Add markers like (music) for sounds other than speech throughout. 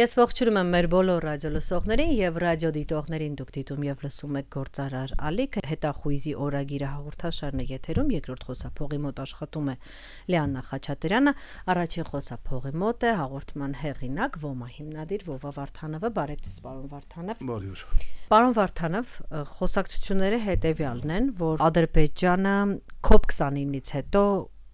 Ես ողջունում եմ մեր բոլոր ռադիոլսողներին եւ ռադիոդիտողներին։ Դուք դիտում եւ լսում եք Գործարար Ալիքը հետախույզի օրագիրը հաղորդաշարն է եթերում երկրորդ խոսափողի մոտ աշխատում է Լեաննա Խաչատրյանը, առաջին խոսափողի մոտ է հաղորդման հեղինակ Ոմա հիմնադիր Վովա Վարդանովը, բարև ձեզ պարոն Վարդանով։ Բարի օր։ Պարոն Վարդանով, խոսակցությունները հետեւյալն են, որ Ադրբեջանը COP29-ից հետո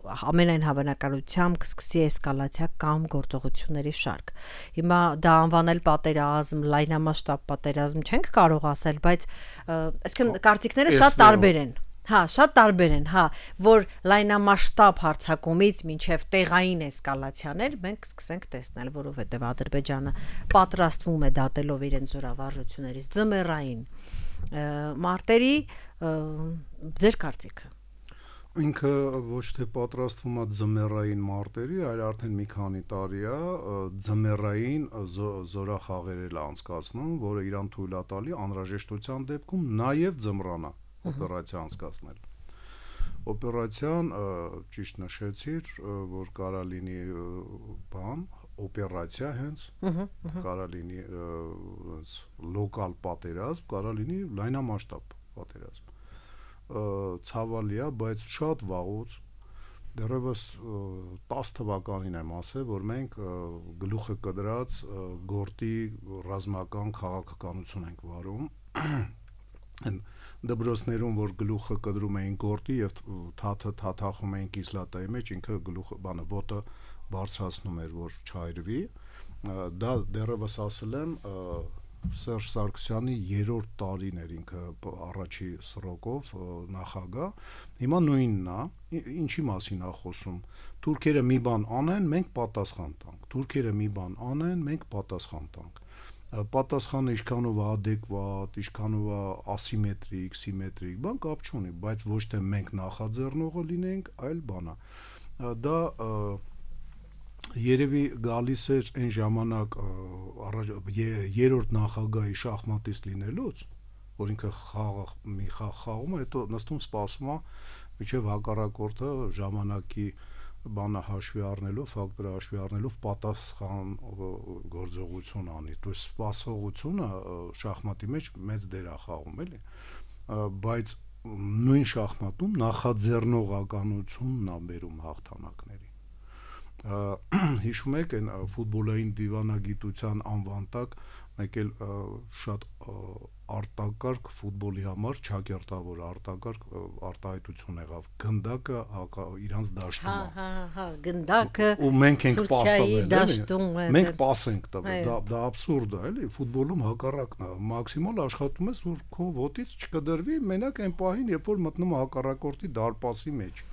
ամենայն հավանականությամբ կսկսի էսկալացիա կամ գործողությունների շարք։ Հիմա դա անվանել պատերազմ, լայնամասշտաբ պատերազմ չենք կարող ասել, բայց այսինքն կարծիքները շատ տարբեր են։ Հա, շատ տարբեր են, հա, որ լայնամասշտաբ հարցակումից մինչև տեղային էսկալացիաներ մենք սկսենք տեսնել, որովհետև Ադրբեջանը պատրաստվում է դատելով իրեն զորավարժություններից ձմեռային մարտերի ձեր կարծիքը ինքը ոչ թե պատրաստվում է ձմեռային մարտերի, այլ արդեն մի քանի տարի է ձմեռային զորախաղերել անցկացնում, որը իրան թույլ է տալի անհրաժեշտության դեպքում նաև ձմռանը օպերացիա անցկացնել։ Օպերացիան ճիշտ նշեցիր, որ կարա լինի բան, օպերացիա հենց կարա լինի հենց լոկալ պատերազմ, կարա լինի լայնամասշտաբ պատերազմ ցավալի է, բայց շատ վաղուց դեռևս 10 թվականին եմ ասել, որ մենք գլուխը կդրած գործի ռազմական քաղաքականություն ենք վարում են դբրոսներում որ գլուխը կդրում էին գործի եւ թաթը թաթախում էին կիսլատայի մեջ ինքը գլուխը բանը ոտը բարձրացնում էր որ չայրվի դա դեռևս ասել եմ և, Սերժ Սարգսյանի երրորդ տարին էր ինքը առաջի սրոկով նախագահ։ Հիմա նույնն է։ Ինչի մասին է խոսում։ Թուրքերը մի բան անեն, մենք պատասխան տանք։ Թուրքերը մի բան անեն, մենք պատասխան տանք պատասխանը ինչքանով adekvat, ինչքանով ասիմետրիկ, սիմետրիկ, բան կապ չունի, բայց ոչ թե մենք նախաձեռնողը լինենք, այլ բանա։ Դա և, երևի գալիս էր այն ժամանակ առաջ երրորդ նախագահի շախմատիստ լինելուց, որ ինքը խաղ մի խաղ խաղում է, հետո նստում սպասում է միջև հակառակորդը ժամանակի բանը հաշվի առնելով, ֆակտորը հաշվի առնելով պատասխան գործողություն անի։ Դու սպասողությունը շախմատի մեջ մեծ դեր է խաղում, էլի։ Բայց նույն շախմատում նախաձեռնողականությունն ա բերում հաղթանակների (clears throat) հիշում եք այն ֆուտբոլային դիվանագիտության անվան տակ մեկ էլ շատ արտակարգ ֆուտբոլի համար ճակերտավոր արտակարգ արտահայտություն եղավ գնդակը իրանց դաշտում հա հա հա գնդակը ու մենք ենք պաստավել մենք պաս ենք տվել դա դա абսուրդ է էլի ֆուտբոլում հակառակն է մաքսիմալ աշխատում ես որ քո ոտից չկդրվի մենակ այն պահին երբ որ մտնում հակառակորդի դարպասի մեջ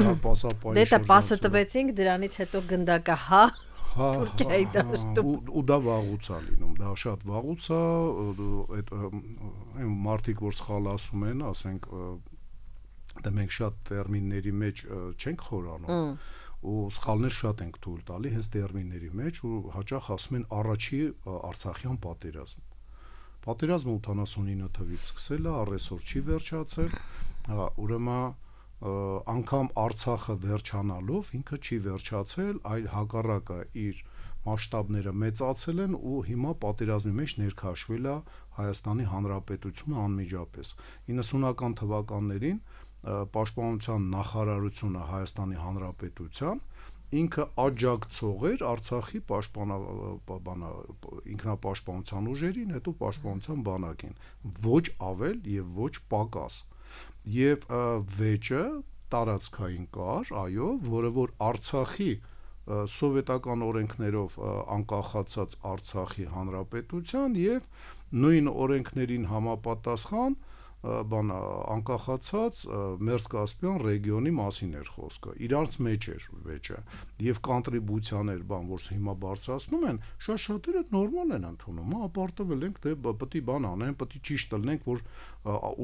Հա, պասա պայի։ Դե դա պասը տվեցինք, դրանից հետո գնդակը հա, հա, հա Թուրքիայի դաշտում ու դա վաղուց է լինում, դա շատ վաղուց է այդ այն մարտիկ որ սխալ ասում են, ասենք դա դե մենք շատ տերմինների մեջ չենք խորանում ու սխալներ շատ ենք թույլ տալի հենց տերմինների մեջ ու հաճախ ասում են առաջի արցախյան պատերազմ պատերազմը 89 թվականից սկսել է, առեսօր չի վերջացել։ Ուրեմն անգամ Արցախը վերջանալով ինքը չի վերջացել, այլ հակառակը իր մասշտաբները մեծացել են ու հիմա պատերազմի մեջ ներքաշվել է Հայաստանի Հանրապետությունը անմիջապես 90-ական թվականներին պաշտպանության նախարարությունը Հայաստանի Հանրապետության ինքը աջակցող էր Արցախի պաշտպանա ինքնապաշտպանության ուժերին, հետո պաշտպանության բանակին։ Ոչ ավել եւ ոչ պակաս եւ վեճը տարածքային կար, այո, որը որ Արցախի սովետական օրենքներով անկախացած Արցախի հանրապետության եւ նույն օրենքներին համապատասխան բան անկախացած Մերսկասպյան ռեգիոնի մասին էր խոսքը։ Իրանց մեջ էր վեճը եւ կոնտրիբուցիաներ, բան, որ հիմա բարձրացնում են, շատ շատերը նորմալ են ընդունում, հա, ապարտվել ենք, դե պետք է բան անեն, պետք է ճիշտ լնենք, որ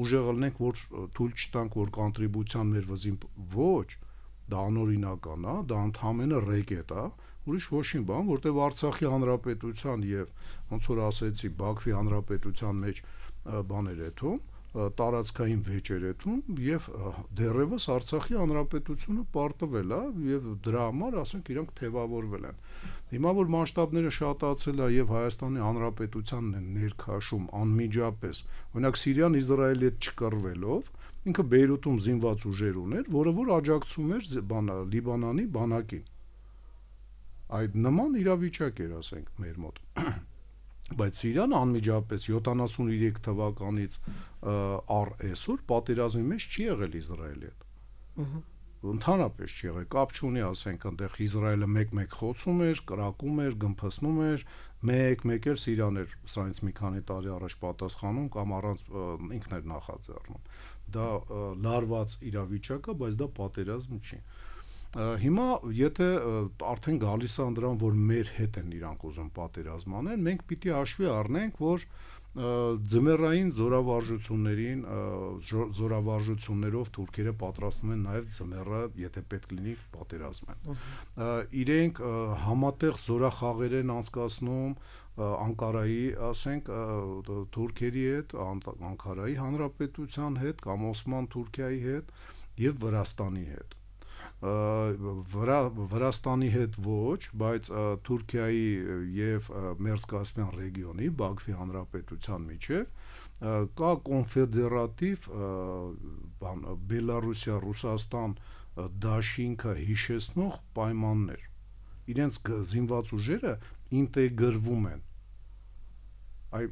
ուժեղ լնենք, որ թույլ չտանք, որ կոնտրիբուցիան մեր վզին ոչ, դա անօրինական է, դա ընդհանրապես ռեկետ է, ուրիշ ոչինչ բան, որտեվ Արցախի հանրապետության եւ ոնց որ ասեցի, Բաքվի հանրապետության մեջ բաներ եթում, տարածքային վեճերեթում եւ դեռևս Արցախի հանրապետությունը պարտվել է եւ դրա համար ասենք իրանք թևավորվել են։ Հիմա որ մասշտաբները շատացել է եւ Հայաստանի հանրապետությանն են ներքաշում անմիջապես, օրինակ Սիրիան-Իսրայելի հետ չկռվելով, ինքը Բեյրութում զինված ուժեր ուներ, որը որ աջակցում էր բանա Լիբանանի բանակին։ Այդ նման իրավիճակ էր, ասենք, մեր մոտ բայց Սիրիան անմիջապես 73 թվականից առ այսօր պատերազմի մեջ չի եղել Իսրայելի հետ։ Ահա ընդհանրապես չի եղել կապ չունի ասենք այնտեղ Իսրայելը 1-1 խոցում էր, կրակում էր, գմփսնում էր, 1-1 էլ Սիրիան էր սրանից մի քանի տարի առաջ պատասխանում կամ առանց ինքներ նախաձեռնում։ Դա լարված իրավիճակ է, բայց դա պատերազմ չի։ Ա Հիմա եթե արդեն գալիս է անդրան, որ մեր հետ են իրանք ուզում պատերազմ անել, մենք պիտի հաշվի առնենք, որ ձմեռային զորավարժություններին զորավարժություններով թուրքերը պատրաստվում են նաև ձմեռը, եթե պետք լինի, պատերազմեն։ Իրենք համատեղ զորախաղեր են անցկացնում Անկարայի, ասենք, թուրքերի հետ, Անկարայի հանրապետության հետ կամ Օսման Թուրքիայի հետ եւ Վրաստանի հետ վրա Վրաստանի հետ ոչ, բայց Թուրքիայի եւ Մերսկասպյան ռեգիոնի Բաքվի հանրապետության միջև կա կոնֆեդերատիվ բան Բելարուսիա, Ռուսաստան դաշինքը հիշեցնող պայմաններ։ Իրենց զինված ուժերը ինտեգրվում են այ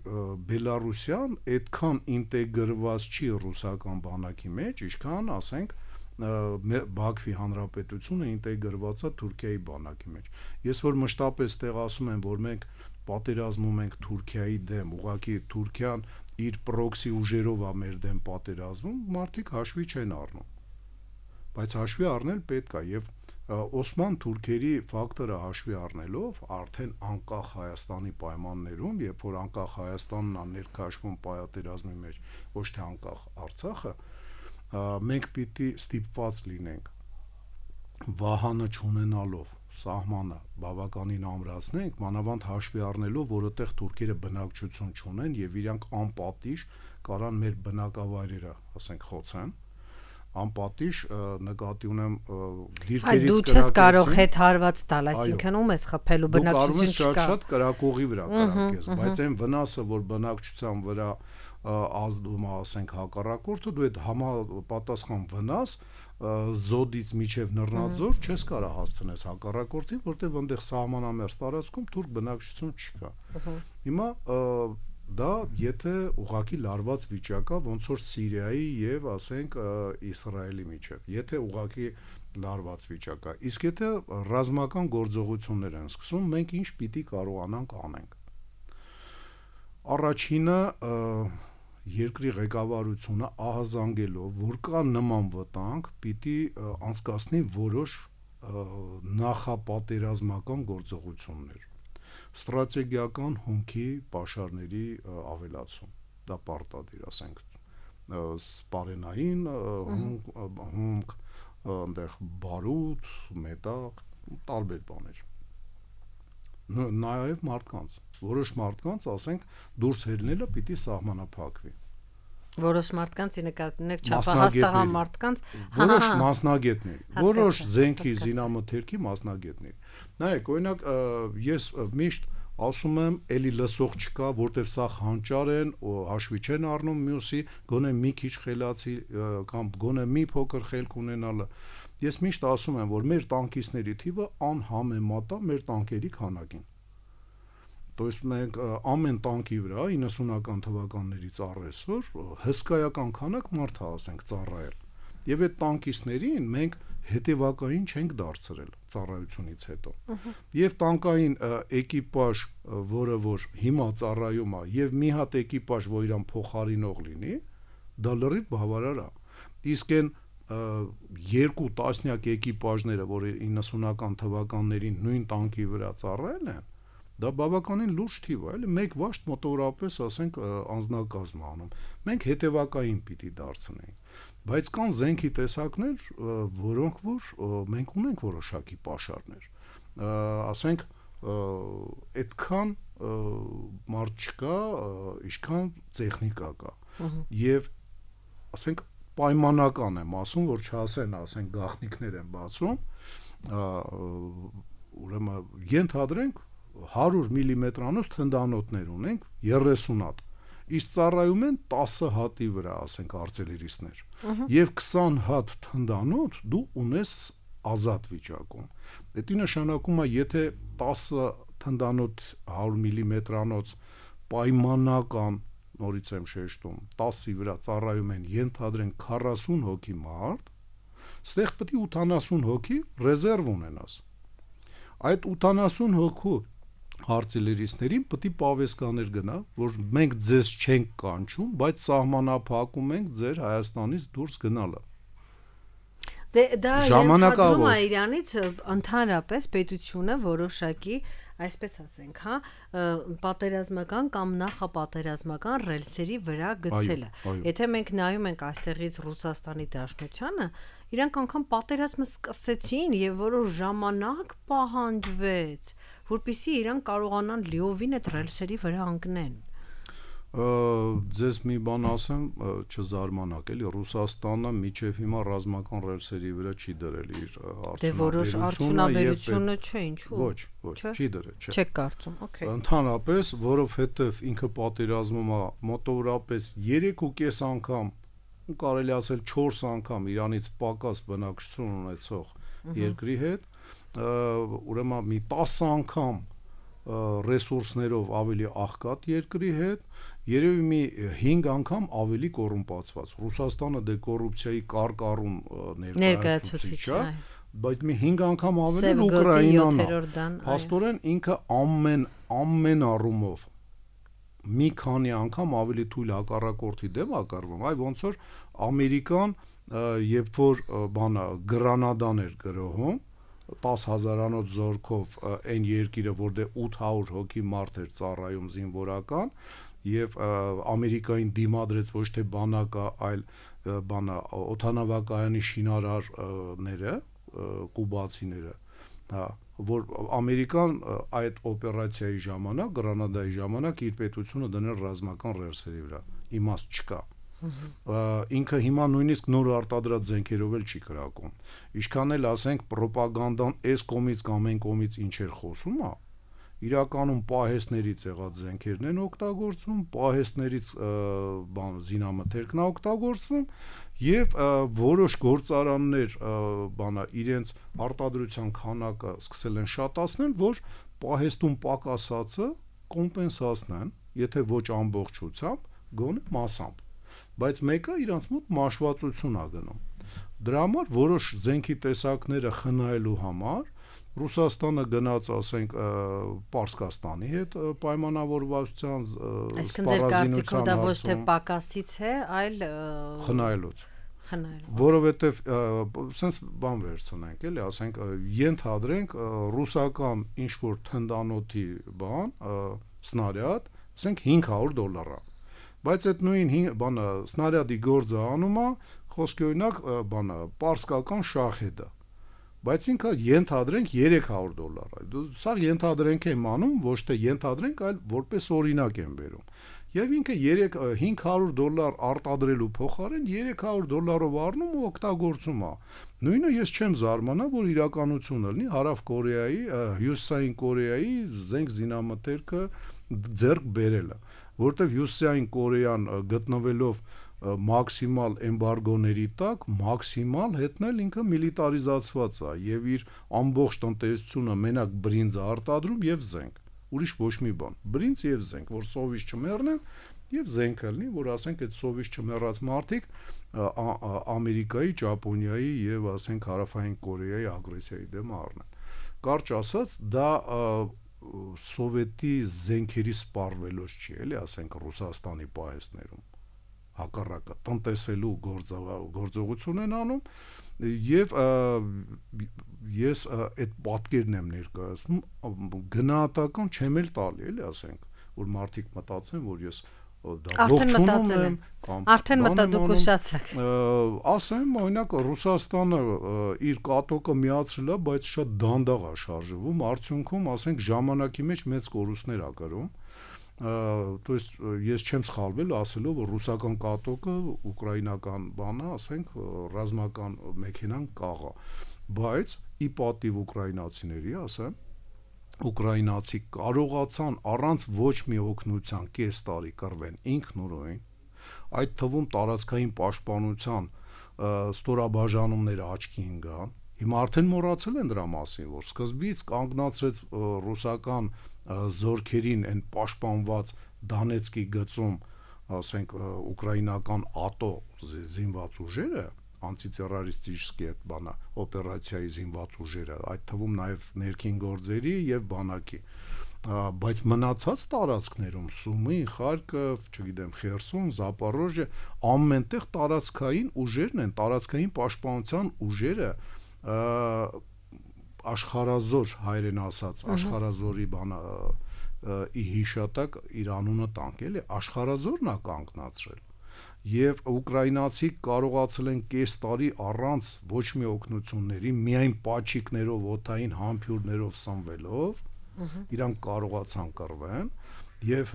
Բելարուսիան այդքան ինտեգրված չի ռուսական բանակի մեջ, ինչքան ասենք Բաքվի հանրապետությունը ինտեգրված է Թուրքիայի բանակի մեջ։ Ես որ մշտապես տեղ ասում եմ, որ մենք պատերազմում ենք Թուրքիայի դեմ, ուղղակի Թուրքիան իր պրոքսի ուժերով է մեր դեմ պատերազմում, մարդիկ հաշվի չեն առնում։ Բայց հաշվի առնել պետք է եւ Օսման թուրքերի ֆակտորը հաշվի առնելով արդեն անկախ Հայաստանի պայմաններում, երբ որ անկախ Հայաստանն է ներքաշվում պայատերազմի մեջ, ոչ թե անկախ Արցախը, մենք պիտի ստիպված լինենք վահանը ճանենալով սահմանը բավականին ամրացնենք, մանավանդ հաշվի առնելով, որովհետեղ թուրքերը բնակչություն չունեն եւ իրանք անպատիժ կարան մեր բնակավայրերը, ասենք, խոցեն անպատիժ նկատի ունեմ դիրքերից դու չես կարող հետ հարված տալ, այսինքն ում ես խփելու բնակչություն չկա։ Դու կարող ես շատ շատ կրակողի վրա կրակես, բայց այն վնասը, որ բնակչության վրա ազդում է, ասենք, հակառակորդը, դու այդ համապատասխան վնաս զոդից միջև նռնաձոր չես կարա հասցնես հակառակորդին, որտեղ այնտեղ սահմանամերձ տարածքում թուրք բնակչություն չկա։ Հիմա դա եթե ուղակի լարված վիճակա ոնց որ Սիրիայի եւ ասենք Իսրայելի միջև եթե ուղակի լարված վիճակա իսկ եթե ռազմական գործողություններ են սկսում մենք ինչ պիտի կարողանանք անենք առաջինը և, երկրի ղեկավարությունը ահազանգելով, որ կա նման վտանգ, պիտի անցկացնի որոշ նախապատերազմական գործողություններ։ Ստրատեգիական հումքի pašարների ավելացում, դա պարտադիր, ասենք, սպարենային հումք, հումք, այնտեղ բարուտ, մետաղ, տարբեր բաներ։ Ա, նաև մարդկանց որոշ մարդկանց ասենք դուրս հելնելը պիտի սահմանափակվի որոշ մարդկանց ի նկատմամբ չափահաստաղան մարդկանց հա, հա, որոշ հա, մասնագետներ որոշ զենքի զինամթերքի մասնագետներ նայեք օրինակ ես միշտ ասում եմ էլի լսող չկա որտեվ սա հանճար են հաշվի չեն առնում մյուսի գոնե մի քիչ խելացի կամ գոնե մի փոքր խելք ունենալը Ես միշտ ասում եմ, որ մեր տանկիստների թիվը անհամեմատ է մեր տանկերի քանակին։ То есть մենք ամեն տանկի վրա 90-ական թվականներից առեսօր հսկայական քանակ մարդ է, ասենք, ծառայել։ Եվ այդ տանկիստերին մենք հետևակային չենք դարձրել ծառայությունից հետո։ Եվ տանկային էկիպաժ, որը որ հիմա ծառայում է, եւ մի հատ էկիպաժ, որ իրան փոխարինող լինի, դա լրիվ բավարար է։ Իսկ այն երկու տասնյակ էկիպաժները, որը 90-ական թվականներին նույն տանկի վրա ծառայել են, դա բավականին լուրջ թիվ է, էլի մեկ վաշտ մոտավորապես, ասենք, անznակազմ անում։ Մենք հետևակային պիտի դարձնենք։ Բայց կան զենքի տեսակներ, որոնք որ մենք ունենք որոշակի pašարներ։ Ասենք, այդքան մարդ չկա, ինչքան տեխնիկա կա։ Եվ ասենք պայմանական եմ ասում, որ չասեն, ասեն գախնիկներ են բացում, ուրեմն ենթադրենք 100 մմ-անոց թնդանոթներ ունենք 30 հատ։ Իսկ ծառայում են 10 հատի վրա, ասենք արտելերիստներ։ Եվ 20 հատ թնդանոթ դու ունես ազատ վիճակում։ Դա նշանակում է, եթե 10 թնդանոթ 100 մմ-անոց պայմանական նորից եմ շեշտում 10-ի վրա ծառայում են ենթադրեն 40 հոգի մարդ ստեղ պետք է 80 հոգի ռեզերվ ունենաս այդ 80 հոգու արտիլերիստներին պետք է պավեսկաներ գնա, որ մենք ձեզ չենք կանչում, բայց սահմանափակում ենք ձեր Հայաստանից դուրս գնալը։ Դե դա ժամանակավոր է Իրանից ընդհանրապես պետությունը որոշակի և այսպես ասենք, հա, պատերազմական կամ նախապատերազմական ռելսերի վրա գցելը։ Եթե մենք նայում ենք այստեղից Ռուսաստանի Դաշնությանը, իրանք անգամ պատերազմը սկսեցին եւ որոշ ժամանակ պահանջվեց, որpիսի իրանք կարողանան լիովին այդ ռելսերի վրա ընկնեն ձեզ մի բան ասեմ, չզարմանաք, էլի Ռուսաստանը միջև հիմա ռազմական ռելսերի վրա չի դրել իր արդյունաբերությունը։ Դե որոշ արդյունաբերությունը չէ, ինչու։ Ոչ, ոչ, չի դրել, չէ։ Չեք կարծում, օքեյ։ Ընդհանրապես, որովհետև ինքը պատերազմում է մոտավորապես 3.5 անգամ, կարելի ասել 4 անգամ Իրանից պակաս բնակչություն ունեցող երկրի հետ, ուրեմն մի 10 անգամ ռեսուրսներով ավելի աղքատ երկրի հետ, երևի մի 5 անգամ ավելի կոռումպացված։ Ռուսաստանը դե կոռուպցիայի կարկառուն ներկայացուցիչ է, բայց մի 5 անգամ ավելի Ուկրաինան։ Աստորեն ինքը ամեն ամեն առումով մի քանի անգամ ավելի թույլ հակառակորդի դեմ ակարվում, այ ոնց որ Ամերիկան երբ որ բանը Գրանադան էր գրողում, 10000-անոց զորքով այն երկիրը, որտեղ դե 800 հոգի մարդ էր ծառայում զինվորական եւ ամերիկային դիմադրեց ոչ թե բանակը, այլ բանը օթանավակայանի շինարարները, կուբացիները, հա, որ ամերիկան այդ օպերացիայի ժամանակ, գրանադայի ժամանակ իր պետությունը դնել ռազմական ռեսերի վրա։ Իմաստ չկա։ Ա ինքը հիմա նույնիսկ նոր արտադրած զենքերով էլ չի կրակում։ Ինչքան էլ ասենք ռոպագանդան այս կոմից կամ այն կոմից ինչեր խոսում է, իրականում պահեսներից եղած զենքերն են օգտագործվում, պահեսներից բան զինամթերքն է օգտագործվում եւ որոշ գործարաններ բանա իրենց արտադրության քանակը սկսել են շատացնել, որ պահեստում պակասածը կոմպենսացնեն, եթե ոչ ամբողջությամբ, գոնե մասամբ բայց մեկը իրանց մոտ մաշվածություն ա գնում։ Դրա համար որոշ զենքի տեսակները խնայելու համար Ռուսաստանը գնաց, ասենք, Պարսկաստանի հետ պայմանավորվածության Այսինքն ձեր կարծիքով դա ոչ թե պակասից է, այլ խնայելուց խնայելու որովհետև սենց բան վերցնենք էլի ասենք ենթադրենք ռուսական ինչ որ թնդանոթի բան սնարյադ ասենք 500 դոլարա բայց այդ նույն բանը սնարյադի գործը անում է խոսքի օրինակ բանը պարսկական շախեդա բայց ինքը ենթադրենք 300 դոլար է սա ենթադրենք եմ անում ոչ թե ենթադրենք այլ որպես օրինակ եմ վերում եւ ինքը 3 500 դոլար արտադրելու փոխարեն 300 դոլարով առնում ու օգտագործում է նույնը ես չեմ զարմանա որ իրականությունը լինի հարավ կորեայի հյուսիսային կորեայի զենք զինամթերքը ձեռք բերելը որտեվ Հյուսիսային Կորեան գտնվելով մաքսիմալ էմբարգոների տակ մաքսիմալ հետնել ինքը միլիտարիզացված է եւ իր ամբողջ տնտեսությունը մենակ բրինձ արտադրում եւ զենք ուրիշ ոչ մի բան բրինձ եւ զենք որ սովից չմեռնեն եւ զենքը լինի որ ասենք այդ սովից չմեռած մարդիկ ամերիկայի, Ճապոնիայի եւ ասենք հարավային Կորեայի ագրեսիայի դեմ առնեն։ Կարճ ասած, դա սովետի զենքերի սպառվելուց չի, էլի, ասենք Ռուսաստանի պահեստներում հակառակը տնտեսելու գործողություն են անում եւ ես այդ պատկերն եմ ներկայացնում գնահատական չեմ էլ տալի էլի ասենք որ մարդիկ մտածեն որ ես Արդեն մտածել եմ։ Արդեն մտադուկուշացակ։ Ասեմ, օրինակ Ռուսաստանը իր կատոկը միացրել է, բայց շատ դանդաղ է շարժվում, արդյունքում ասենք ժամանակի մեջ մեծ կորուստներ ա կրում։ То есть ես չեմ սխալվել ասելով, որ ռուսական կատոկը ուկրաինական բանը, ասենք, ռազմական մեքենան կաղա։ Բայց ի պատիվ ուկրաինացիների, ասեմ, ուկրաինացի կարողացան առանց ոչ մի օգնության կես տարի կռվեն ինքնուրույն այդ թվում տարածքային պաշտպանության ստորաբաժանումները աչքի ընկան հիմա արդեն մոռացել են դրա մասին որ սկզբից կանգնացրեց ռուսական զորքերին այն պաշտպանված դանեցկի գծում ասենք ուկրաինական ատո զինված ուժերը անտիթերարիստիչսկի այդ բանը օպերացիայի զինված ուժերը, այդ թվում նաև ներքին գործերի եւ բանակի։ Ա, բայց մնացած տարածքներում Սումի, Խարկով, չգիտեմ, Խերսոն, Զապարոժը ամենտեղ տարածքային ուժերն են, տարածքային պաշտպանության ուժերը աշխարազոր հայրեն ասած, աշխարազորի բանը ի հիշատակ իր անունը տանք, էլի աշխարազորն է կանգնացրել եւ ուկրաինացի կարողացել են կես տարի առանց ոչ մի օգնությունների միայն պաչիկներով, օթային համբյուրներով սնվելով իրանք կարողացան կռվեն եւ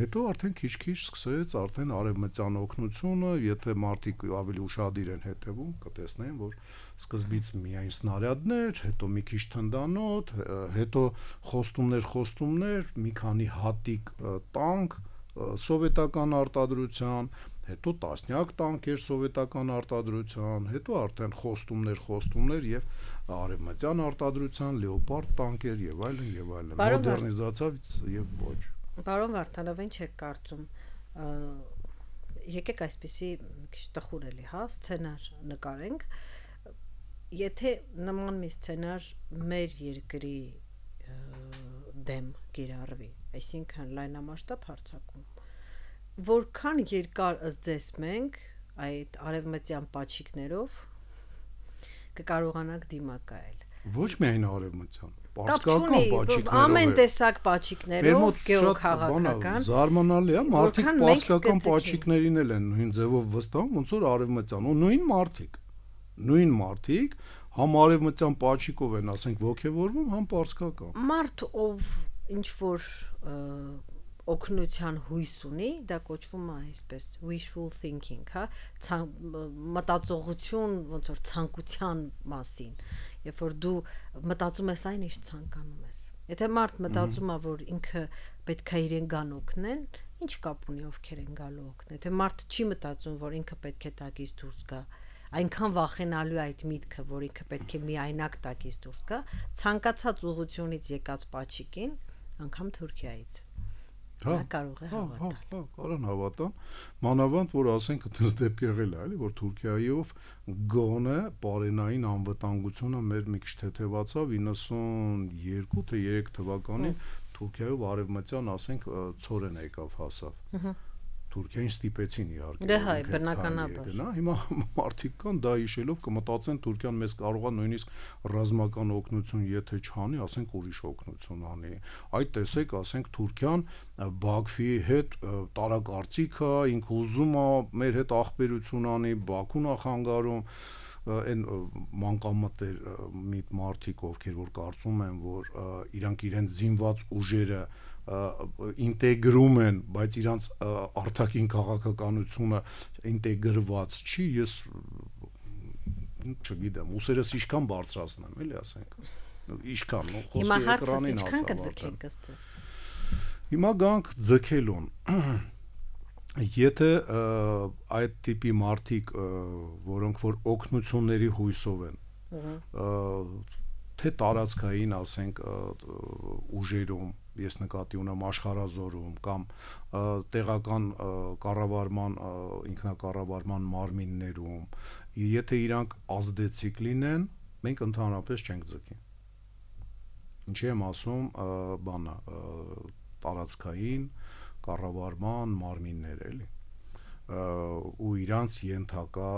հետո արդեն քիչ-քիչ սկսեց արդեն արևմտյան օկնությունը, եթե մարդիկ ավելի ուրախadir են հետեւում, կտեսնեն, որ սկզբից միայն սնարյադներ, հետո մի քիչ թնդանոթ, հետո խոստումներ, խոստումներ, մի քանի հատիկ տանկ սովետական արտադրության, հետո տասնյակ տանկեր սովետական արտադրության, հետո արդեն խոստումներ, խոստումներ եւ արևմտյան արտադրության, լեոպարդ տանկեր եւ այլն եւ այլն, մոդեռնիզացիայից եւ ոչ։ Պարոն Վարդանով ինչ եք կարծում եկեք այսպեսի մի քիչ տխուր էլի, հա, սցենար նկարենք։ Եթե նման մի սցենար մեր երկրի դեմ գիրառվի, այսինքն լայնամասշտաբ հարցակում, որքան երկար ըստ ձեզ մենք այդ արևմտյան պաչիկներով կկարողանանք դիմակայել։ Ոչ միայն արևմտյան, պարսկական պաչիկներով։ Ամեն տեսակ պաչիկներով գեոքաղաքական։ Զարմանալի է, մարդիկ պարսկական պաչիկներին էլ են նույն ձևով վստահում, ոնց որ արևմտյան, ու նույն մարդիկ։ Նույն մարդիկ համ արևմտյան պաչիկով են, ասենք, ողքեվորվում, համ պարսկական։ Մարդ ով ինչ որ օգնության հույս ունի, դա կոչվում է այսպես wishful thinking, հա, մտածողություն, ոնց որ ցանկության մասին, երբ որ դու մտածում ես այն, ինչ ցանկանում ես։ Եթե մարդ մտածում է, որ ինքը պետքա իրեն գան օգնեն, ի՞նչ կապ ունի ովքեր են գալու օգնել։ Եթե մարդ չի մտածում, որ ինքը պետք է տակից դուրս գա, այնքան վախենալու այդ միտքը, որ ինքը պետք է միայնակ տակից դուրս գա, ցանկացած ուղությունից եկած պաչիկին, անգամ Թուրքիայից Հա, կարող է հա, հա, հավատալ։ Հա, կարան հավատան, մանավանդ որ ասենք այդպես դեպք եղել է, էլի, որ Թուրքիայով գոնե բարենային անվտանգությունը մեր մի քիչ թեթևացավ 92 թե 3 թվականին Թուրքիայով արևմտյան, ասենք, ծորեն եկավ հասավ։ Ահա Թուրքիային ստիպեցին իհարկե։ Դե հայ, բնականաբար։ Նա հիմա (laughs) մարդիկ կան դա հիշելով կմտածեն Թուրքիան մեզ կարող է նույնիսկ ռազմական օգնություն եթե չանի, ասենք ուրիշ օգնություն անի։ Այդ տեսեք, ասենք Թուրքիան Բաքվի հետ տարակարծիք է, ինքը ուզում է մեր հետ ախբերություն անի, Բաքուն է խանգարում այն մանկամտեր միտ մարդիկ ովքեր որ կարծում են որ իրանք իրենց զինված ուժերը և, ինտեգրում են, բայց իրանց արտաքին քաղաքականությունը ինտեգրված չի, ես չգիտեմ, ուսերս իշքան բարձրացնեմ, էլի ասենք։ Իշքան, նո խոսքի էկրանին հասարակական։ Հիմա գանք ձգելուն։ (clears throat) Եթե այդ տիպի մարդիկ, որոնք որ օկնությունների հույսով են, թե տարածքային, ասենք, ուժերում, ես նկատի ունեմ աշխարազորում կամ տեղական կառավարման ինքնակառավարման մարմիններում եթե իրանք ազդեցիկ լինեն մենք ընդհանրապես չենք ձգի ինչի եմ ասում բանը տարածքային կառավարման մարմիններ էլի ու իրանց յենթակա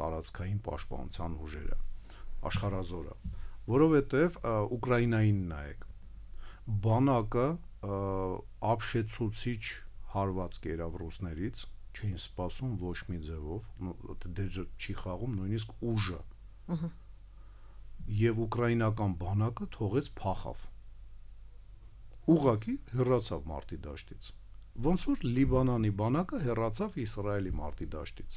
տարածքային պաշտպանության ուժերը աշխարազորը որովհետև Ուկրաինային նայեք բանակը ապշեցուցիչ հարված կերավ ռուսներից, չէին սпасում ոչ մի ձևով, դեր չի խաղում նույնիսկ ուժը։ Ահա։ Եվ ուկրաինական բանակը թողեց փախավ։ Ուղակի հեռացավ մարտի դաշտից։ Ոնց որ Լիբանանի բանակը հեռացավ Իսրայելի մարտի դաշտից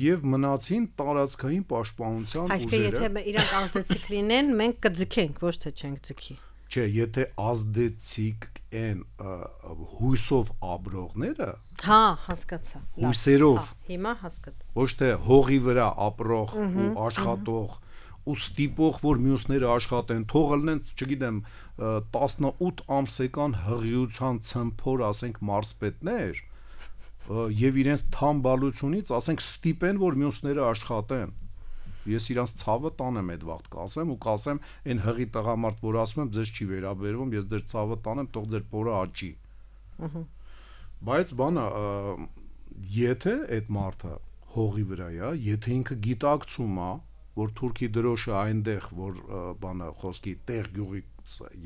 եւ մնացին տարածքային պաշտպանության ուժերը։ Այսինքն եթե իրանք ազդեցիկ լինեն, մենք կձգենք, ոչ թե չենք ձգի։ Չէ, եթե ազդեցիկ են հույսով ապրողները, հա, հասկացա։ հա, Հույսերով։ Հիմա հասկացա։ Ոչ թե հողի վրա ապրող ու աշխատող ու ստիպող, որ մյուսները աշխատեն, թողնեն, չգիտեմ, 18 ամսական հղիության ցմփոր, ասենք, մարսպետներ, եւ իրենց թամբալությունից, ասենք, ստիպեն, որ մյուսները աշխատեն։ Ես իրանց ցավը տանեմ այդ վաղտ կասեմ ու կասեմ այն հղի տղամարդ, որ ասում եմ, ձեզ չի վերաբերվում, ես ձեր ցավը տանեմ, թող ձեր pore աճի։ Ահա։ Բայց բանը եթե այդ մարդը հողի վրա է, եթե ինքը գիտակցում է, որ թուրքի դրոշը այնտեղ, որ բանը խոսքի տեղ գյուղի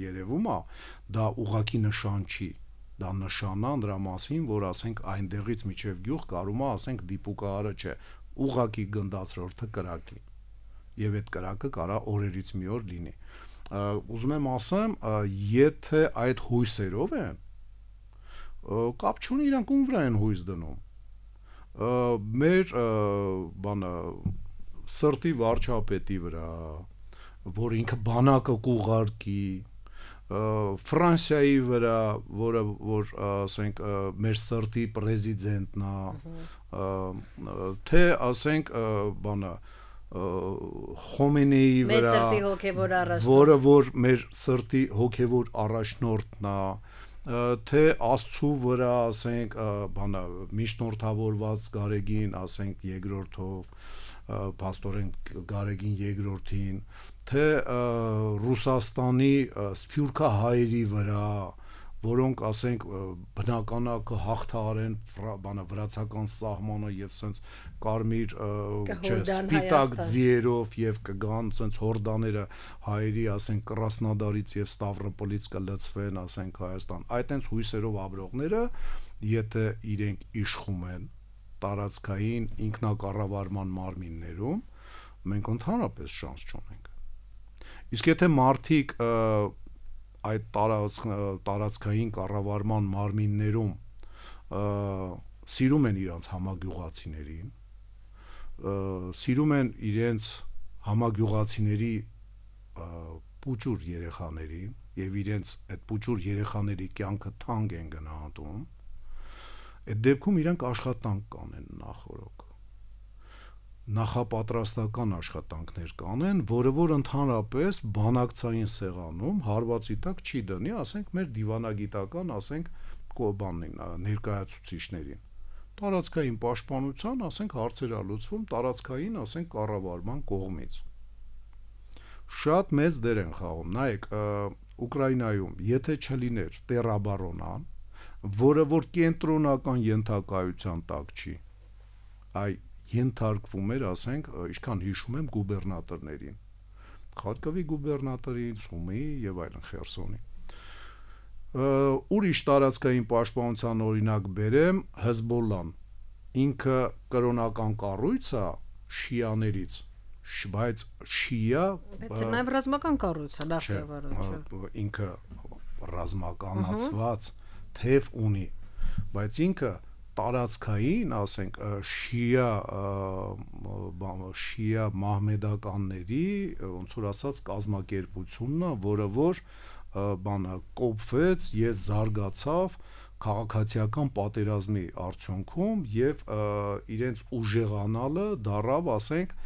երևում է, դա ուղակի նշան չի դա նշանա նրա մասին, որ ասենք այնտեղից միջև գյուղ կարումա ասենք դիպուկահարը չէ, ուղակի գնդացրորդը կրակի եւ այդ կրակը կարա օրերից մի օր լինի ուզում եմ ասեմ եթե այդ հույսերով է կապ չունի իրանք ում վրա են հույս դնում մեր բանը սրտի վարչապետի վրա որ ինքը բանակը կուղարկի Ֆրանսիայի վրա, որը որ ասենք մեր սրտի պրեզիդենտն է, թե ասենք բանը Խոմենեի վրա մեր սրտի հոգևոր առաջնորդ որը որ մեր սրտի հոգևոր առաջնորդն է թե աստծու վրա ասենք բանը միջնորդավորված Գարեգին ասենք երկրորդով пастоրեն Գարեգին երկրորդին թե Ռուսաստանի սփյուռքահայերի վրա որոնք ասենք բնականակը հաղթահարեն բանը վրացական սահմանը եւ սենց կարմիր չէ սպիտակ ձիերով եւ կգան սենց հորդաները հայերի ասենք կրասնադարից եւ ստավրոպոլից կլծվեն ասենք Հայաստան այդ այնց հույսերով ապրողները եթե իրենք իշխում են տարածքային ինքնակառավարման մարմիններում մենք ընդհանրապես շանս չունենք իսկ եթե մարդիկ և, այդ տարած, տարածքային կառավարման մարմիններում սիրում են իրանց համագյուղացիներին, սիրում են իրենց համագյուղացիների փուճուր երեխաների եւ իրենց այդ փուճուր երեխաների կյանքը թանկ են գնահատում այդ դեպքում իրանք աշխատանք կանեն նախորդ նախապատրաստական աշխատանքներ կանեն, որը որ ընդհանրապես բանակցային սեղանում հարվածի տակ չի դնի, ասենք մեր դիվանագիտական, ասենք կոբանին ներկայացուցիչներին։ Տարածքային պաշտպանության, ասենք հարցեր ալուցվում տարածքային, ասենք կառավարման կողմից։ Շատ մեծ դեր են խաղում։ Նայեք, Ուկրաինայում, եթե չլիներ տերաբարոնան, որը որ կենտրոնական ենթակայության տակ չի, այ ենթարկվում էր, ասենք, ինչքան հիշում եմ գուբերնատորներին։ Խարկովի գուբերնատորին, Սումեի եւ այլն Խերսոնի։ Ուրիշ տարածքային պաշտպանության օրինակ բերեմ Հզբոլլան։ Ինքը կրոնական կառույց է շիաներից բայց շիա բայց նաև ռազմական կառույց է լավ ինքը ռազմականացված թեև ունի բայց ինքը տարածքային, ասենք, շիա շիա մահմեդականների ոնց որ ասած կազմակերպությունն է, որը որ բանը կոփվեց եւ զարգացավ քաղաքացիական պատերազմի արդյունքում եւ իրենց ուժեղանալը դարավ, ասենք,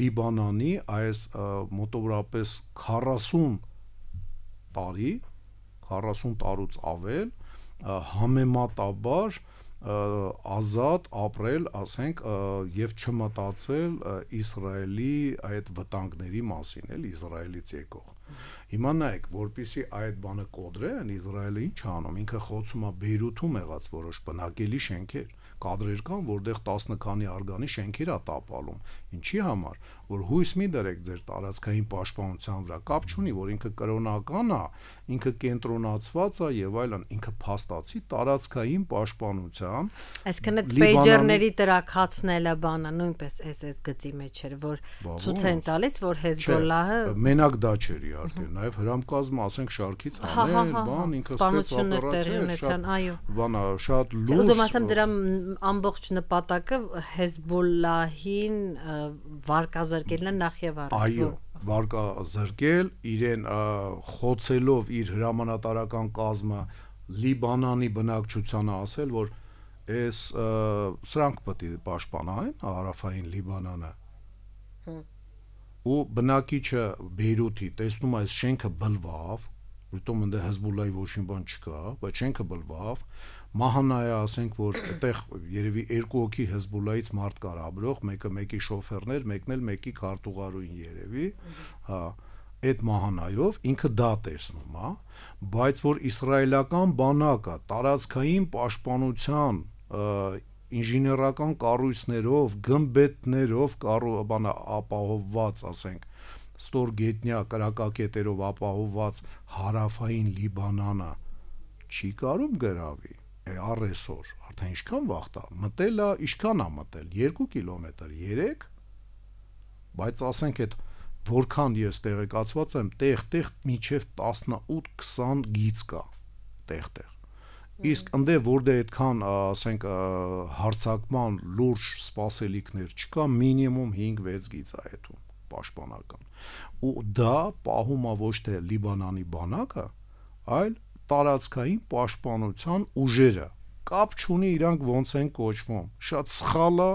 Լիբանանի այս մոտավորապես 40 տարի, 40 տարուց ավել համեմատաբար ազատ ապրել, ասենք, եւ չմտածել Իսրայելի այդ վտանգների մասին, էլ Իսրայելից եկող։ Հիմա նայեք, որpիսի այդ բանը կոդրեն, Իսրայելը ինչ անում, ինքը խոցում է Բեյրութում եղած որոշ բնակելի շենքեր կադրեր կան, որտեղ 10 քանի արգանի շենքեր է տապալում։ Ինչի համար, որ հույս մի դրեք ձեր տարածքային պաշտպանության վրա, կապ չունի, որ ինքը կրոնական է, ինքը կենտրոնացված է եւ այլն, ինքը փաստացի տարածքային պաշտպանության։ Այսինքն այդ pager-ների տրակացնելը բանը նույնպես SS գծի մեջ էր, որ ցույց են տալիս, որ Հեզբոլլահը մենակ դա չէր իհարկե, նաեւ հրամկազմը, ասենք, շարքից հանել, հա, հա, հա, բան, ինքը սպեց օպերացիա, այո։ Բանը շատ լուրջ։ Ուզում ասեմ դրա ամբողջ նպատակը Հեզբոլլահին վարկազը զրկելն է նախ եւ առ։ Այո, վարկա զրկել իրեն խոցելով իր հրամանատարական կազմը Լիբանանի բնակչությանը ասել, որ այս սրանք պետք է պաշտպանեն հարավային Լիբանանը։ Ու բնակիչը Բեյրութի տեսնում այս շենքը բլվավ, որտում ընդ Հզբուլլայի ոչինչ բան չկա, բայց շենքը բլվավ, Մահանայա, ասենք որ այդտեղ երևի երկու հոգի Հզբուլայից մարդ կար ապրող, մեկը մեկի շոֆերներ, մեկն էլ մեկի քարտուղարուին երևի, հա, այդ մահանայով ինքը դա տեսնում, հա, բայց որ իսրայելական բանակը տարածքային պաշտպանության ինժեներական կառույցներով, գմբեթներով կառու բանա ապահովված, ասենք, ստորգետնյա կրակակետերով ապահովված հարավային Լիբանանը չի կարում գրավի առեսոր արդեն ինչքան վախտա մտելա ինչքան ա մտել 2 կիլոմետր 3 բայց ասենք այդ որքան ես տեղեկացված եմ տեղ-տեղ միջև 18-20 գից կա տեղ-տեղ իսկ ընդ որտեղ դե այդքան ասենք հարցակման լուրջ սպասելիքներ չկա մինիմում 5-6 գից է այդում պաշտպանական ու դա պահում է ոչ թե Լիբանանի բանակը այլ տարածքային պաշտպանության ուժերը կապ չունի իրանք ոնց են կոչվում շատ սխալ է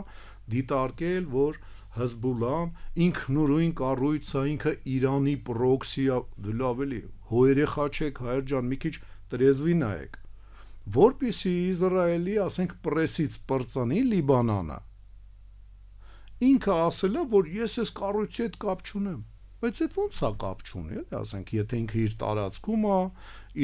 դիտարկել որ Հզբուլլան ինքնուրույն կառույց է ինքը Իրանի պրոքսի է լավ էլի հոերեխա չեք հայր ջան մի քիչ տրեզվի նայեք որպիսի Իսրայելի ասենք պրեսից պրծնի Լիբանանը ինքը ասել է որ ես այս կառույցի հետ կապ չունեմ բայց այդ ո՞նց է կապ չունի, էլի, ասենք, եթե ինքը իր տարածքում է,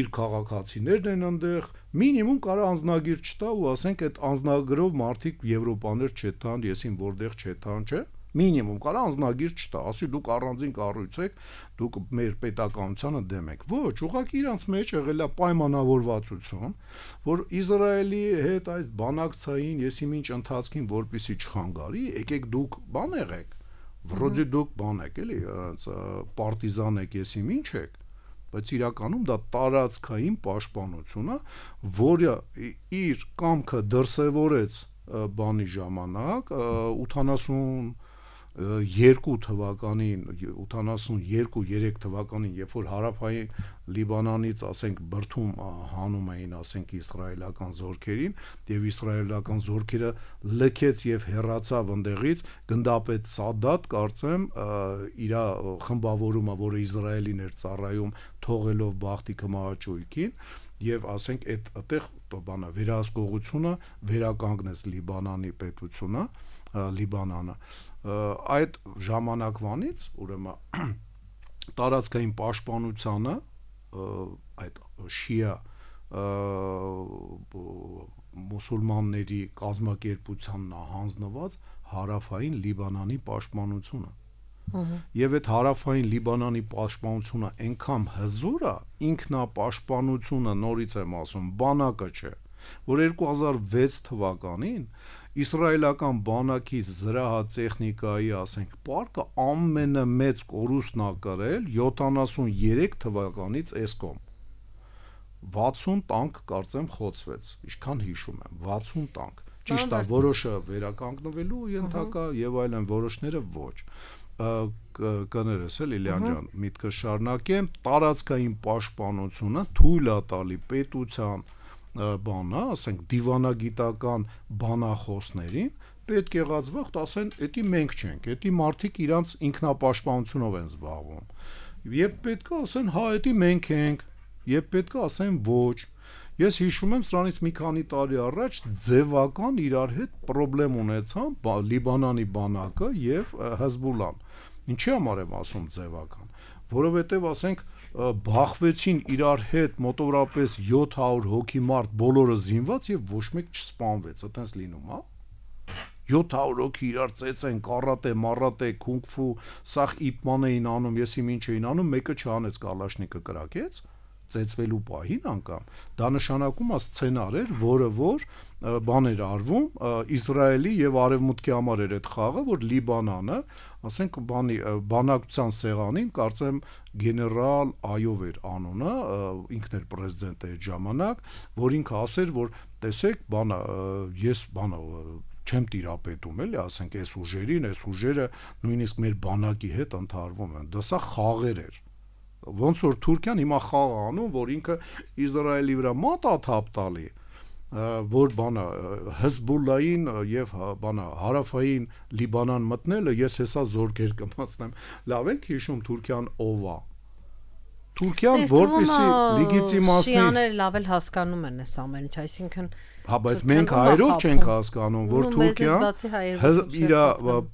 իր քաղաքացիներն են այնտեղ, մինիմում կարա անznագիր չտա ու ասենք այդ անznագրով մարդիկ եվրոպաներ չեթան, եսին որտեղ չեթան, չէ՞։ Մինիմում կարա անznագիր չտա, ասի դուք առանձին կառույցեք, դուք մեր պետականությանը դեմ եք։ Ոչ, ուղղակի իրանց մեջ եղել է պայմանավորվածություն, որ Իսրայելի հետ այս բանակցային, եսիմինչ ընթացքին որpիսի չխանգարի, եկեք դուք բան եղեք Վրոձի դուք բան եք, էլի, առանց պարտիզան եք, եսի ինչ եք, բայց իրականում դա տարածքային պաշտպանություն է, որը իր կամքը դրսևորեց բանի ժամանակ 80 2 թվականին 72-3 թվականին երբ որ հարավային Լիբանանից, ասենք, բրթում հանում էին, ասենք, իսրայելական զորքերին, եւ իսրայելական զորքերը լքեց եւ հեռացավ ընդեղից, գնդապետ Սադատ, կարծեմ, իր խմբավորումը, որը Իսրայելին էր ծառայում, թողելով բախտի կմաճույքին, եւ ասենք այդ այդտեղ բանը վերահսկողությունը վերականգնեց Լիբանանի պետությունը, Լիբանանը։ Այդ ժամանակվանից, ուրեմն (clears throat) տարածքային պաշտպանությունը այդ շիա մուսուլմանների կազմակերպությանն հանձնված հարավային Լիբանանի պաշտպանությունը։ Եվ այդ հարավային Լիբանանի պաշտպանությունը այնքան հզոր է, ինքնապաշտպանությունը նորից եմ ասում, բանակը չէ, որ 2006 թվականին իսրայելական բանակից զրահատեխնիկայի, ասենք, պարկը ամենամեծ կորուստն ա կրել 73 թվականից էսկոմ։ 60 տանկ կարծեմ խոցվեց, ինչքան հիշում եմ, 60 տանկ։ Ճիշտ է, որոշը վերականգնվելու ենթակա եւ այլն որոշները ոչ կներես էլ Իլյան ջան, միտքը շարունակեմ, տարածքային պաշտպանությունը թույլ է տալի պետության, բան, հա, ասենք դիվանագիտական բանախոսներին պետք եղած վաղտ ասեն, «Էդի մենք չենք, էդի մարդիկ իրանց ինքնապաշտպանությունով են զբաղվում»։ Եվ պետք է ասեն, «Հա, էդի մենք ենք»։ Եվ պետք է ասեն, «Ոչ»։ Ես հիշում եմ սրանից մի քանի տարի առաջ ձևական իրար հետ խնդրեմ ունեցան բա, Լիբանանի բանակը եւ Հզբուլան։ Ինչի համար եմ ասում ձևական, որովհետեւ ասենք բախվեցին իրար հետ մոտավորապես 700 հոգի մարդ բոլորը զինված եւ ոչ մեկ չսպանվեց, այտենց լինում, հա։ 700 հոգի իրար ծեցեն, կարատե, մարատե, կունգֆու, սախ իպման էին անում, եսի ինչ էին անում, մեկը չանեց կալաշնիկը կրակեց, ծեծվելու պահին անգամ դա նշանակում է սցենար էր, որը որ բան էր արվում Իսրայելի եւ արևմուտքի համար էր այդ խաղը, որ Լիբանանը ասենք բանի բանակցության սեղանին կարծեմ գեներալ Այով էր անունը, ինքն էր պրեզիդենտ այդ ժամանակ, որ ինքը ասել որ տեսեք, բանը ես բանը չեմ տիրապետում էլի, ասենք այս ուժերին, այս ուժերը նույնիսկ մեր բանակի հետ ընդհարվում են։ Դա սա խաղեր էր ոնց որ Թուրքիան հիմա խաղ անում, որ ինքը Իսրայելի վրա մատաթափ տալի, որ բանա Հզբուլային եւ բանա հարավային Լիբանան մտնելը ես հեսա զորքեր կմասնեմ լավ ենք հիշում Թուրքիան ովա Թուրքիան որպեսի լիգիտիմացնի Շիաները լավ էլ հասկանում են այս ամեն ինչ այսինքն Հա, բայց մենք հայերով չենք հասկանում, որ Թուրքիան իր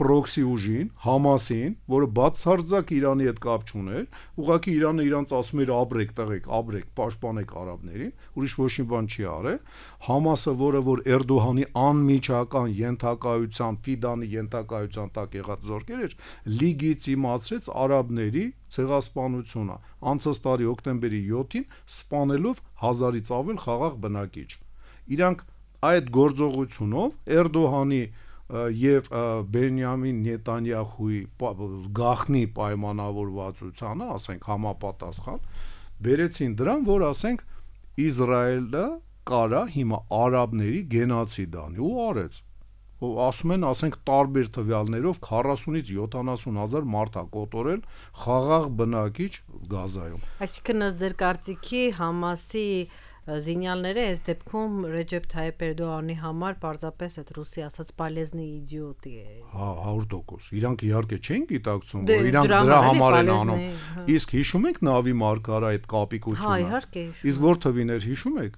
պրոքսի ուժին, Համասին, որը բացարձակ Իրանի հետ կապ չուներ, ուղղակի Իրանը իրանց ասում էր ապրեք, տղեկ, ապրեք, պաշտպանեք արաբներին, ուրիշ ոչ մի բան չի արել։ Համասը, որը որ Էրդողանի անմիջական յենթակայության, Ֆիդանի յենթակայության տակ եղած զորքեր էր, լիգից իմացրեց արաբների ցեղասպանությունը։ Անցած տարի հոկտեմբերի 7-ին սպանելով 1000-ից ավել խաղաղ բնակիչ իրանք այդ գործողությունով Էրդողանի եւ Բենյամին Նետանյահուի գախնի պայմանավորվածությանը, ասենք համապատասխան, բերեցին դրան, որ ասենք Իսրայելը կարա հիմա արաբների գենացիդ անի ու արեց ասում են, ասենք տարբեր թվյալներով 40-ից 70000 մարդ է կոտորել խաղաղ բնակիչ Գազայում։ Այսինքն ըստ ձեր կարծիքի Համասի և, զինյալները այս դեպքում Ռեջեփ Թայեփ Էրդողանի համար պարզապես այդ ռուսի ասած պալեզնի իդիոտի է։ Հա 100%։ Իրանք իհարկե չեն գիտակցում, դե, որ իրանք դրա համար են անում։ հա։ Իսկ հիշում եք նավի մարգարա այդ կապիկությունը։ Հա, իհարկե։ Իսկ որ թվին էր հիշում եք։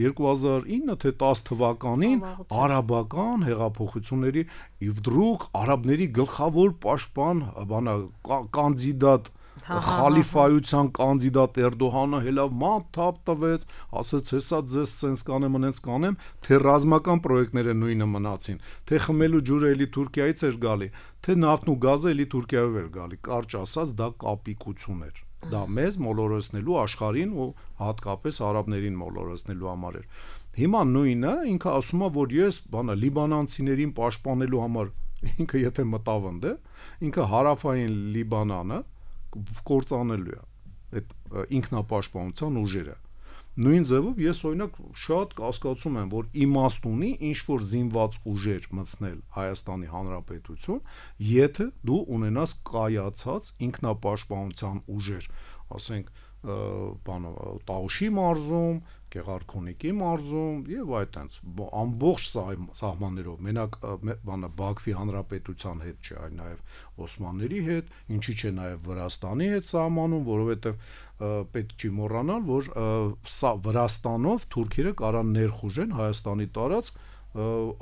2009 թե 10 թվականին արաբական հեղափոխությունների իվդրուկ արաբների գլխավոր պաշտպան, բանա կանդիդատ կա, Հա, հա, հա, խալիֆայության կանդիդատ Էրդողանը հելավ մատ թափ տվեց, ասաց հեսա ձեզ սենց կանեմ, այնց կանեմ, թե ռազմական պրոյեկտները նույնը մնացին, թե խմելու ջուրը էլի Թուրքիայից էր գալի, թե նավթն ու գազը էլի Թուրքիայով էր գալի, կարճ ասած դա կապիկություն էր դա մեզ մոլորեցնելու աշխարհին ու հատկապես արաբներին մոլորեցնելու համար էր։ Հիմա նույնը ինքը ասում է, որ ես բանը լիբանանցիներին պաշտպանելու համար ինքը եթե մտավանդ է, ինքը հարավային Լիբանանը, կործանելու է այդ ինքնապաշտպանության ուժերը։ Նույն ձևով ես օրինակ շատ կասկածում եմ, որ իմաստ ունի ինչ որ զինված ուժեր մտցնել Հայաստանի Հանրապետություն, եթե դու ունենաս կայացած ինքնապաշտպանության ուժեր, ասենք, բանով Տաուշի մարզում, Գեղարքունիքի մարզում եւ այտենց ամբողջ սահմաններով մենակ բանը Բաքվի հանրապետության հետ չէ, այլ նաեւ Օսմանների հետ, ինչի՞ չէ նաեւ Վրաստանի հետ սահմանում, որովհետեւ պետք չի մոռանալ, որ սա Վրաստանով թուրքերը կարան ներխուժեն Հայաստանի տարածք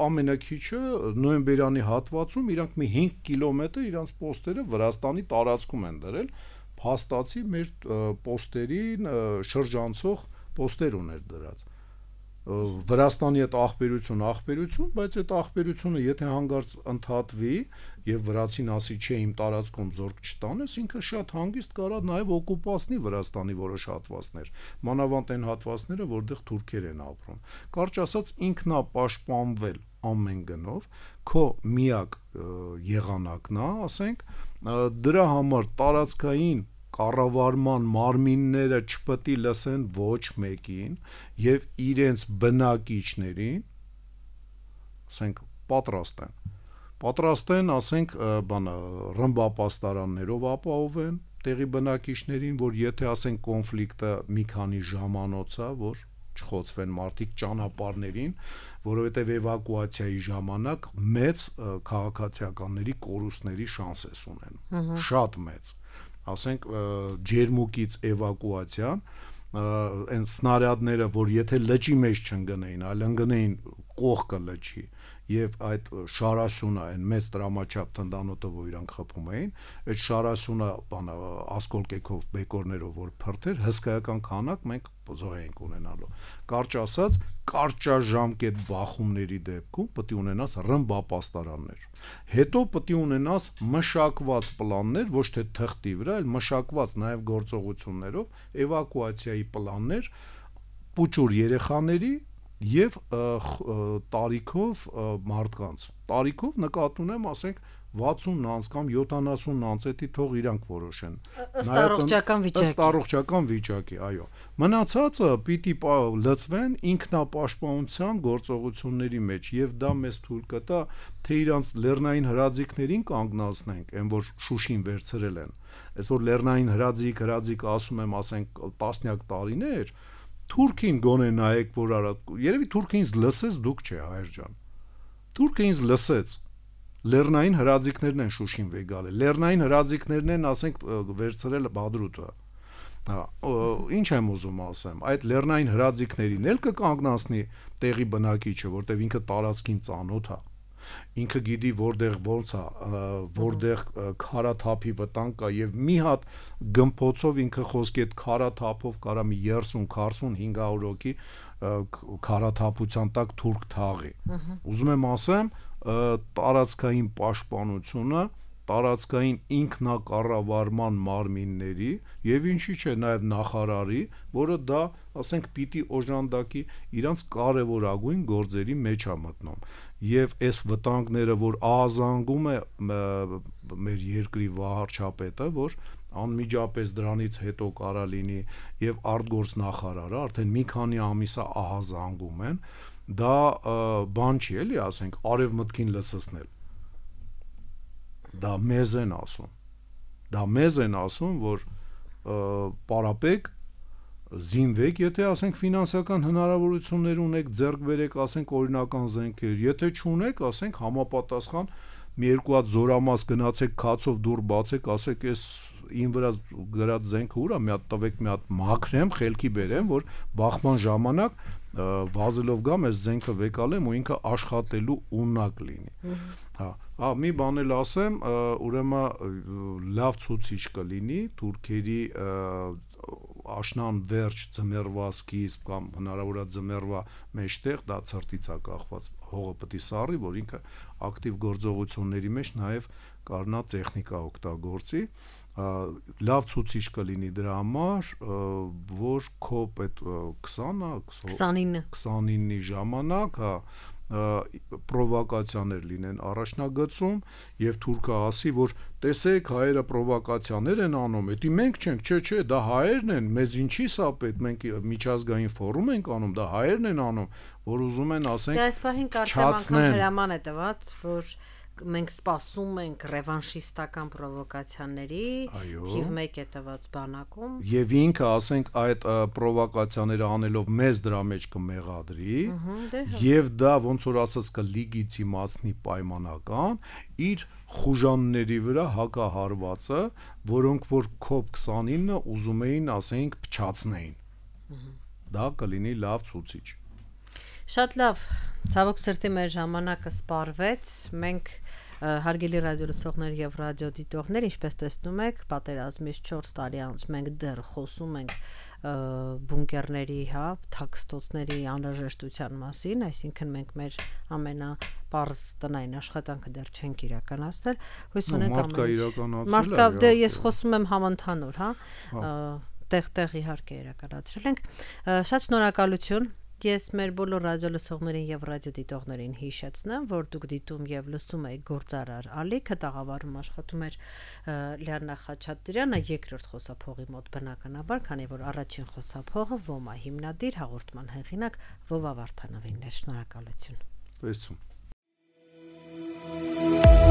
ամենակիչը նոյեմբերյանի հատվածում իրանք մի 5 կիլոմետր իրանք պոստերը Վրաստանի տարածքում են դրել փաստացի մեր պոստերին շրջանցող պոստեր ուներ դրած Վրաստանի այդ ախբերություն ախբերություն, բայց այդ ախբերությունը եթե հանգարց ընդհատվի եւ վրացին ասի չէ իմ տարածքում զորք չտանես, ինքը շատ հանգիստ կարա նաեւ օկուպացնի Վրաստանի որոշ հատվածներ, մանավանդ այն հատվածները, որտեղ թուրքեր են ապրում։ Կարճ ասած ինքնապաշտպանվել ամեն գնով քո միակ եղանակն է, ասենք, դրա համար տարածքային կառավարման մարմինները չպետք է լսեն ոչ մեկին եւ իրենց բնակիչներին ասենք պատրաստ են պատրաստ են ասենք բանը ռմբապաստարաններով ապահովեն տեղի բնակիչներին, որ եթե ասենք կոնֆլիկտը մի քանի ժամանոց է, որ չխոցվեն մարդիկ ճանապարհներին, որովհետև էվակուացիայի ժամանակ մեծ քաղաքացիականների կորուստների շանս ես ունեն։ Շատ մեծ։ Ա, ասենք ջերմուկից էվակուացիան այն սնարյադները, որ եթե լճի մեջ չընկնեին, այլ ընկնեին կողքը լճի, եւ այդ շարասունը այն մեծ դրամաչափ տնդանոտը որ իրանք խփում էին այդ շարասունը բան ասկոլկեքով բեկորներով որ փրթեր հսկայական քանակ մենք զոհ ենք ունենալու կարճ ասած կարճաժամկետ բախումների դեպքում պետք է ունենաս ռմբապաստարաններ հետո պետք է ունենաս մշակված պլաններ ոչ թե թղթի վրա այլ մշակված նաեւ գործողություններով էվակուացիայի պլաններ պուճուր երեխաների եւ տարիքով մարդկանց։ Տարիքով նկատի ունեմ, ասենք 60-ն անց կամ 70-ն անց էտի թող իրանք որոշեն։ Ըստ առողջական վիճակի։ Ըստ առողջական վիճակի, այո։ Մնացածը պիտի լծվեն ինքնապաշտպանության գործողությունների մեջ եւ դա մեզ թույլ կտա, թե իրանք լեռնային հրաձիկներին կանգնացնենք, այն որ Շուշին վերցրել են։ Այսօր լեռնային հրաձիկ, հրաձիկ ասում եմ, ասենք տասնյակ տարիներ, Թուրքին գոնե նայեք, որ արատ։ Երևի Թուրքը ինձ լսեց, դուք չէ, հայր ջան։ Թուրքը ինձ լսեց։ Լեռնային հրաձիկներն են Շուշին վեգալը։ Լեռնային հրաձիկներն են, ասենք, վերցրել Բադրուտը։ Հա, ինչ եմ ուզում ասեմ, այդ լեռնային հրաձիկներին էլ կկանգնացնի տեղի բնակիչը, որտեվ ինքը տարածքին ծանոթ է ինքը գիտի որտեղ ոնց է, որտեղ քարաթափի վտանգ կա եւ մի հատ գմփոցով ինքը խոսքի այդ քարաթափով կարա մի 30 40 500 հոգի քարաթափության տակ թուրք թաղի։ Ուզում եմ ասեմ, տարածքային պաշտպանությունը տարածքային ինքնակառավարման մարմինների եւ ինչի՞ չէ նաեւ նախարարի, որը դա, ասենք, պիտի օժանդակի իրանց կարևորագույն գործերի մեջ է մտնում եւ այս վտանգները, որ ազանգում է մեր երկրի վարչապետը, որ անմիջապես դրանից հետո կարա լինի եւ արտգործնախարարը արդեն մի քանի ամիսա ահա զանգում են դա բան չի էլի ասենք արևմտքին լսսնել դա մեզ են ասում դա մեզ են ասում որ պարապեք զինվեք, եթե ասենք ֆինանսական հնարավորություններ ունեք, ձեռք բերեք, ասենք օրինական զենքեր, եթե չունեք, ասենք համապատասխան մի երկու հատ զորամաս գնացեք քացով դուր բացեք, ասեք այս ին վրա գրած զենքը ուրա, մի հատ տվեք, մի հատ մաքրեմ, խելքի բերեմ, որ բախման ժամանակ վազելով գամ այս զենքը վեկալեմ ու ինքը աշխատելու ունակ լինի։ Հա, հա մի բան էլ ասեմ, ուրեմն լավ ցուցիչ կլինի թուրքերի աշնան վերջ ձմերվասկից կամ հնարավորա ձմերվա մեջտեղ դա ցրտից է կախված հողը պետք է սառի, որ ինքը ակտիվ գործողությունների մեջ նաև կարնա տեխնիկա օգտագործի լավ ցուցիչ կլինի դրա համար, որ կոպ այդ 20-ը 29 29-ի ժամանակ, հա, պրովոկացիաներ լինեն առաջնագծում եւ թուրքը ասի որ տեսեք հայերը պրովոկացիաներ են անում դա մենք չենք չէ չէ դա հայերն են մեզ ինչի սա պետք մենք միջազգային ֆորում ենք անում դա հայերն են անում որ ուզում են ասենք Դա այս պահին կարծեմ անգամ հրաման է տված որ մենք սպասում ենք ռևանշիստական պրովոկացիաների թիվ 1 է տված բանակում եւ ինքը ասենք այդ պրովոկացիաները անելով մեզ դրա մեջ կմեղադրի դե հա։ եւ դա ոնց որ ասած կլիգիտիմացնի պայմանական իր խուժանների վրա հակահարվածը, որոնք որ COP29-ը ուզում էին, ասենք, փչացնեին։ Դա կլինի լավ ցուցիչ։ Շատ լավ։ Ցավոք սրտի մեր ժամանակը սպառվեց։ Մենք հարգելի ռադիոլսողներ եւ ռադիոդիտողներ, ինչպես տեսնում եք, պատերազմից 4 տարի անց մենք դեռ խոսում ենք բունկերների, հա, թաքստոցների անհրաժեշտության մասին, այսինքն մենք մեր ամենա պարզ տնային աշխատանքը դեռ չենք իրականացնել, հույս ունենք ամեն մարդկա իրականացնել։ Մարդկա դե ես խոսում եմ համընդհանուր, հա, հա։ տեղտեղ իհարկե իրականացրել ենք։ Շատ շնորհակալություն Ես մեր բոլոր ռադիոլսողներին եւ ռադիոդիտողներին հիշեցնեմ, որ դուք դիտում եւ լսում եք Գործարար Ալիքը, տաղավարում աշխատում էր Լիանա Խաչատրյանը, երկրորդ խոսափողի մոտ բնականաբար, քանի որ առաջին խոսափողը ոմա հիմնադիր հաղորդման հեղինակ Վովա Վարդանովինն էր։ Շնորհակալություն։ Տեսություն։